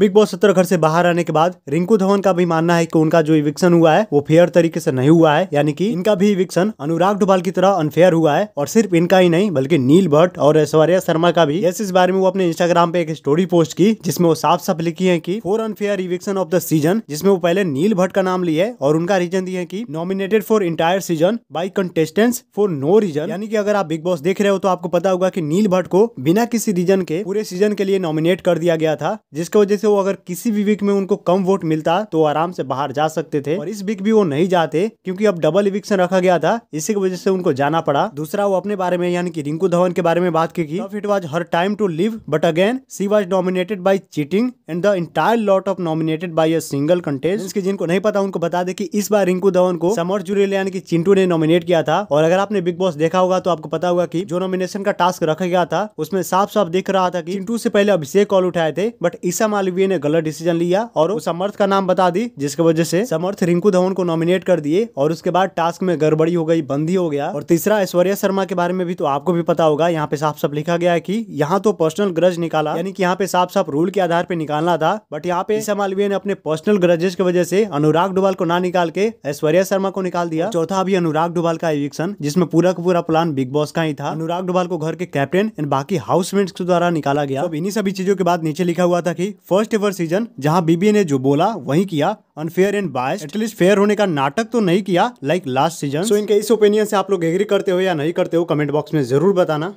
big boss सत्रह घर से बाहर आने के बाद रिंकू धवन का भी मानना है कि उनका जो इविक्शन हुआ है वो फेयर तरीके से नहीं हुआ है यानी कि इनका भी इविक्शन अनुराग डुबाल की तरह अनफेयर हुआ है और सिर्फ इनका ही नहीं बल्कि नील भट्ट और ऐश्वर्या शर्मा का भी इस बारे में वो अपने इंस्टाग्राम पे एक स्टोरी पोस्ट की जिसमे वो साफ साफ लिखी है की for unfair eviction of the season जिसमे वो पहले नील भट्ट का नाम लिया है और उनका रीजन दिए की nominated for entire season by contestant for no reason यानी कि अगर आप बिग बॉस देख रहे हो तो आपको पता होगा की नील भट्ट को बिना किसी रीजन के पूरे सीजन के लिए नॉमिनेट कर दिया गया था जिसकी वजह से तो अगर किसी भी वीक में उनको कम वोट मिलता तो आराम से बाहर जा सकते थे और इस वीक भी वो नहीं जाते क्योंकि अब डबल इविक्शन रखा गया था इसी की वजह से उनको जाना पड़ा दूसरा वो अपने बारे में यानी कि रिंकू धवन के बारे में बात की it was her time to leave but again she was nominated by cheating and the entire lot of nominated by a single contest जिनको नहीं पता उनको बता दे की इस बार रिंकू धवन को समर जुरेल यानी कि चिंटू ने नॉमिनेट किया था और अगर आपने बिग बॉस देखा होगा तो आपको पता होगा की जो नॉमिनेशन का टास्क रखा गया था उसमें साफ साफ दिख रहा था की चिंटू से पहले अभिषेक कॉल उठाए थे बट ईसा मालवी बीबीए ने गलत डिसीजन लिया और समर्थ का नाम बता दी जिसकी वजह से समर्थ रिंकू धवन को नॉमिनेट कर दिए और उसके बाद टास्क में गड़बड़ी हो गई बंदी हो गया और तीसरा ऐश्वर्या शर्मा के बारे में भी तो आपको भी पता होगा यहाँ पे साफ साफ लिखा गया है की यहाँ तो पर्सनल ग्रज निकाला यानी कि यहाँ पे साफ साफ रूल के आधार पे निकालना था बट यहाँ पे मालवीय ने अपने पर्सनल ग्रजेस की वजह से अनुराग डुबाल को ना निकाल के ऐश्वर्या शर्मा को निकाल दिया चौथा अभी अनुराग डुबाल का एविक्शन जिसमें पूरा का पूरा प्लान बिग बॉस का ही था अनुराग डुबाल को घर के कैप्टन एंड बाकी हाउसमेट्स के द्वारा निकाला गया इन्हीं सभी चीजों के बाद नीचे लिखा हुआ था की फर्स्ट फर्स्ट एवर सीजन जहां बीबी ने जो बोला वही किया unfair and bias at least fair होने का नाटक तो नहीं किया लाइक लास्ट सीजन सो इनके इस ओपिनियन से आप लोग एग्री करते हो या नहीं करते हो कमेंट बॉक्स में जरूर बताना